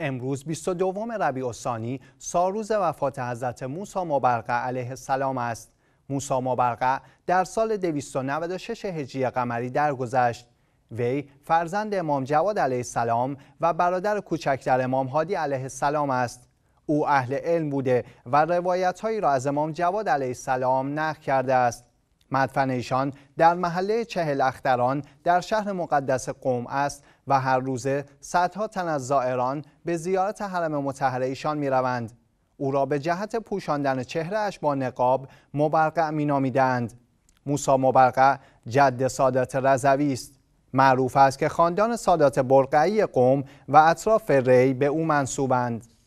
امروز 22 ربیع الثانی سالروز وفات حضرت موسی مبرقع علیه السلام است موسی مبرقع در سال 296 هجری قمری درگذشت وی فرزند امام جواد علیه السلام و برادر کوچکتر امام هادی علیه السلام است او اهل علم بوده و هایی را از امام جواد علیه السلام نقل کرده است مدفن ایشان در محله چهل اختران در شهر مقدس قوم است و هر روزه صدها تن از زائران به زیارت حرم مطهره ایشان می روند. او را به جهت پوشاندن چهرهش با نقاب مبرقع می نامیدند. موسا مبرقع جد سادات رضوی است. معروف است که خاندان سادات برقعی قوم و اطراف ری به او منصوبند.